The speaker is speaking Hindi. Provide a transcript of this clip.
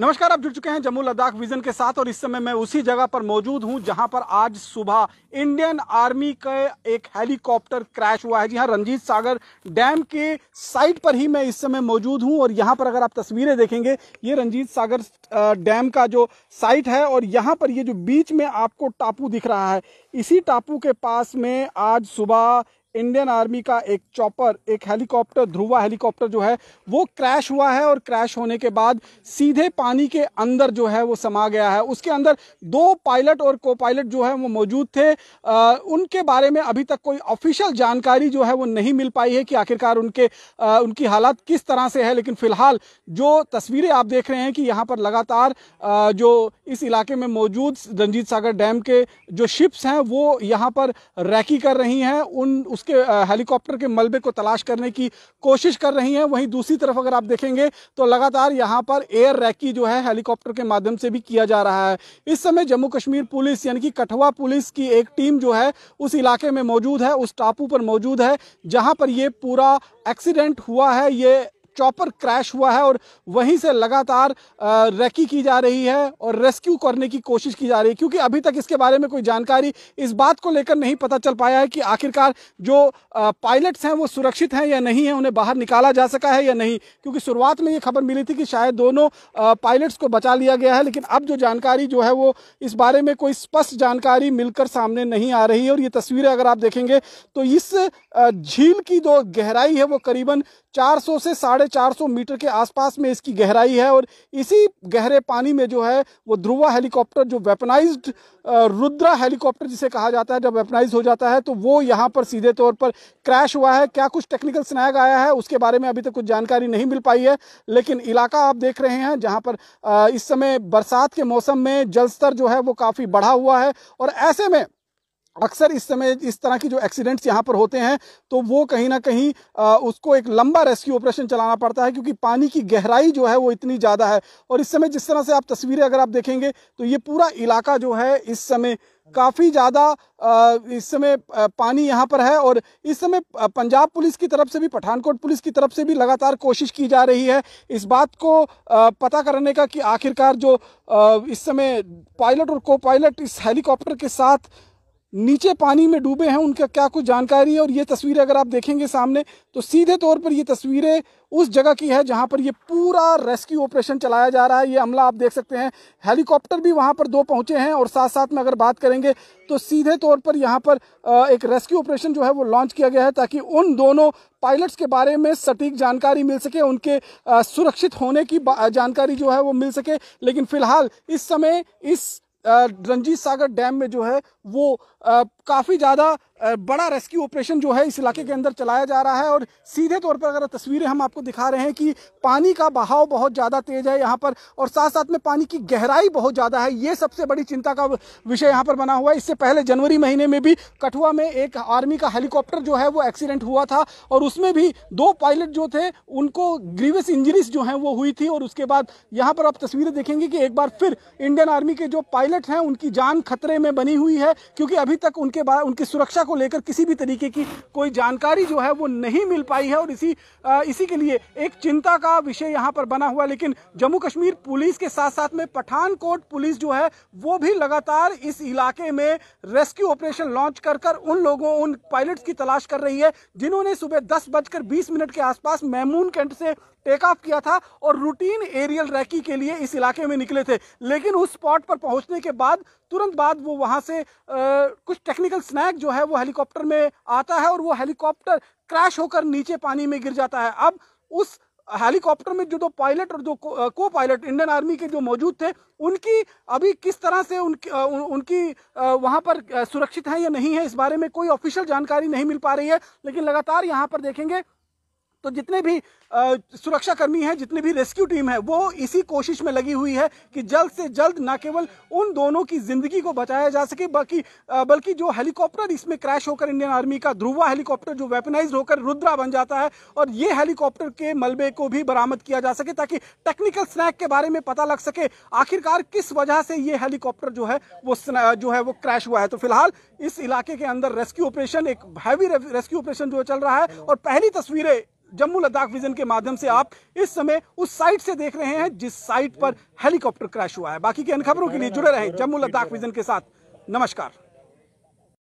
नमस्कार आप जुड़ चुके हैं जम्मू लद्दाख विजन के साथ और इस समय मैं उसी जगह पर मौजूद हूं जहां पर आज सुबह इंडियन आर्मी का एक हेलीकॉप्टर क्रैश हुआ है जी हां रंजीत सागर डैम के साइट पर ही मैं इस समय मौजूद हूं और यहां पर अगर आप तस्वीरें देखेंगे ये रंजीत सागर डैम का जो साइट है और यहाँ पर ये जो बीच में आपको टापू दिख रहा है इसी टापू के पास में आज सुबह इंडियन आर्मी का एक चॉपर एक हेलीकॉप्टर ध्रुवा हेलीकॉप्टर जो है वो क्रैश हुआ है और क्रैश होने के बाद सीधे पानी के अंदर जो है वो समा गया है उसके अंदर दो पायलट और को पायलट जो है वो मौजूद थे आ, उनके बारे में अभी तक कोई ऑफिशियल जानकारी जो है वो नहीं मिल पाई है कि आखिरकार उनके आ, उनकी हालात किस तरह से है लेकिन फिलहाल जो तस्वीरें आप देख रहे हैं कि यहाँ पर लगातार आ, जो इस इलाके में मौजूद रंजीत सागर डैम के जो शिप्स हैं वो यहाँ पर रैकी कर रही हैं उन के हेलीकॉप्टर के मलबे को तलाश करने की कोशिश कर रही हैं वहीं दूसरी तरफ अगर आप देखेंगे तो लगातार यहां पर एयर रैकी जो है हेलीकॉप्टर के माध्यम से भी किया जा रहा है इस समय जम्मू कश्मीर पुलिस यानी कि कठुआ पुलिस की एक टीम जो है उस इलाके में मौजूद है उस टापू पर मौजूद है जहाँ पर ये पूरा एक्सीडेंट हुआ है ये चॉपर क्रैश हुआ है और वहीं से लगातार रेकी की जा रही है और रेस्क्यू करने की कोशिश की जा रही है क्योंकि अभी तक इसके बारे में कोई जानकारी इस बात को लेकर नहीं पता चल पाया है कि आखिरकार जो पायलट्स हैं वो सुरक्षित हैं या नहीं है उन्हें बाहर निकाला जा सका है या नहीं क्योंकि शुरुआत में ये खबर मिली थी कि शायद दोनों पायलट्स को बचा लिया गया है लेकिन अब जो जानकारी जो है वो इस बारे में कोई स्पष्ट जानकारी मिलकर सामने नहीं आ रही है और ये तस्वीरें अगर आप देखेंगे तो इस झील की जो गहराई है वो करीबन चार से साढ़े साढ़े चार सौ मीटर के आसपास में इसकी गहराई है और इसी गहरे पानी में जो है वो ध्रुवा हेलीकॉप्टर जो वेपनाइज रुद्रा हेलीकॉप्टर जिसे कहा जाता है जब वेपनाइज हो जाता है तो वो यहाँ पर सीधे तौर पर क्रैश हुआ है क्या कुछ टेक्निकल स्नैग आया है उसके बारे में अभी तक कुछ जानकारी नहीं मिल पाई है लेकिन इलाका आप देख रहे हैं जहाँ पर इस समय बरसात के मौसम में जलस्तर जो है वो काफ़ी बढ़ा हुआ है और ऐसे में अक्सर इस समय इस तरह की जो एक्सीडेंट्स यहाँ पर होते हैं तो वो कहीं ना कहीं आ, उसको एक लंबा रेस्क्यू ऑपरेशन चलाना पड़ता है क्योंकि पानी की गहराई जो है वो इतनी ज़्यादा है और इस समय जिस तरह से आप तस्वीरें अगर आप देखेंगे तो ये पूरा इलाका जो है इस समय काफ़ी ज़्यादा इस समय पानी यहाँ पर है और इस समय पंजाब पुलिस की तरफ से भी पठानकोट पुलिस की तरफ से भी लगातार कोशिश की जा रही है इस बात को पता करने का कि आखिरकार जो इस समय पायलट और को पायलट इस हेलीकॉप्टर के साथ नीचे पानी में डूबे हैं उनका क्या कुछ जानकारी है और ये तस्वीरें अगर आप देखेंगे सामने तो सीधे तौर पर ये तस्वीरें उस जगह की है जहाँ पर ये पूरा रेस्क्यू ऑपरेशन चलाया जा रहा है ये हमला आप देख सकते हैं हेलीकॉप्टर भी वहाँ पर दो पहुँचे हैं और साथ साथ में अगर बात करेंगे तो सीधे तौर पर यहाँ पर एक रेस्क्यू ऑपरेशन जो है वो लॉन्च किया गया है ताकि उन दोनों पायलट्स के बारे में सटीक जानकारी मिल सके उनके सुरक्षित होने की जानकारी जो है वो मिल सके लेकिन फिलहाल इस समय इस रंजीत सागर डैम में जो है वो काफ़ी ज़्यादा बड़ा रेस्क्यू ऑपरेशन जो है इस इलाके के अंदर चलाया जा रहा है और सीधे तौर पर अगर तस्वीरें हम आपको दिखा रहे हैं कि पानी का बहाव बहुत ज़्यादा तेज़ है यहाँ पर और साथ साथ में पानी की गहराई बहुत ज़्यादा है ये सबसे बड़ी चिंता का विषय यहाँ पर बना हुआ है इससे पहले जनवरी महीने में भी कठुआ में एक आर्मी का हेलीकॉप्टर जो है वो एक्सीडेंट हुआ था और उसमें भी दो पायलट जो थे उनको ग्रीवियस इंजरीज जो हैं वो हुई थी और उसके बाद यहाँ पर आप तस्वीरें देखेंगे कि एक बार फिर इंडियन आर्मी के जो पायलट हैं उनकी जान खतरे में बनी हुई है क्योंकि अभी तक उनके उनके बाद उनकी सुरक्षा को लेकर किसी भी तरीके की कोई जानकारी जो है वो नहीं मिल पाई है और इसी आ, इसी के लिए एक चिंता का विषय यहाँ पर बना हुआ लेकिन जम्मू कश्मीर पुलिस के साथ साथ में पठानकोट पुलिस जो है वो भी लगातार इस इलाके में रेस्क्यू ऑपरेशन लॉन्च कर कर उन लोगों उन पायलट की तलाश कर रही है जिन्होंने सुबह दस बजकर बीस मिनट के आसपास मैमून कैंट से टेक ऑफ किया था और रूटीन एरियल रैकी के लिए इस इलाके में निकले थे लेकिन उस स्पॉट पर पहुंचने के बाद तुरंत बाद वो वहां से आ, कुछ टेक्निक केमिकल स्नैक जो है वो हेलीकॉप्टर में आता है और वो हेलीकॉप्टर क्रैश होकर नीचे पानी में गिर जाता है अब उस हेलीकॉप्टर में जो दो पायलट और जो को पायलट इंडियन आर्मी के जो मौजूद थे उनकी अभी किस तरह से उनकी उन, उनकी वहाँ पर सुरक्षित हैं या नहीं है इस बारे में कोई ऑफिशियल जानकारी नहीं मिल पा रही है लेकिन लगातार यहाँ पर देखेंगे तो जितने भी सुरक्षाकर्मी हैं जितने भी रेस्क्यू टीम है वो इसी कोशिश में लगी हुई है कि जल्द से जल्द न केवल उन दोनों की जिंदगी को बचाया जा सके बल्कि बल्कि जो हेलीकॉप्टर इसमें क्रैश होकर इंडियन आर्मी का ध्रुवा हेलीकॉप्टर जो वेपनाइज होकर रुद्रा बन जाता है और ये हेलीकॉप्टर के मलबे को भी बरामद किया जा सके ताकि टेक्निकल स्नैक के बारे में पता लग सके आखिरकार किस वजह से ये हेलीकॉप्टर जो है वो जो है वो क्रैश हुआ है तो फिलहाल इस इलाके के अंदर रेस्क्यू ऑपरेशन एक हैवी रेस्क्यू ऑपरेशन जो चल रहा है और पहली तस्वीरें जम्मू लद्दाख विजन के माध्यम से आप इस समय उस साइट से देख रहे हैं जिस साइट पर हेलीकॉप्टर क्रैश हुआ है बाकी के अन्य खबरों के लिए जुड़े रहे जम्मू लद्दाख विजन के साथ नमस्कार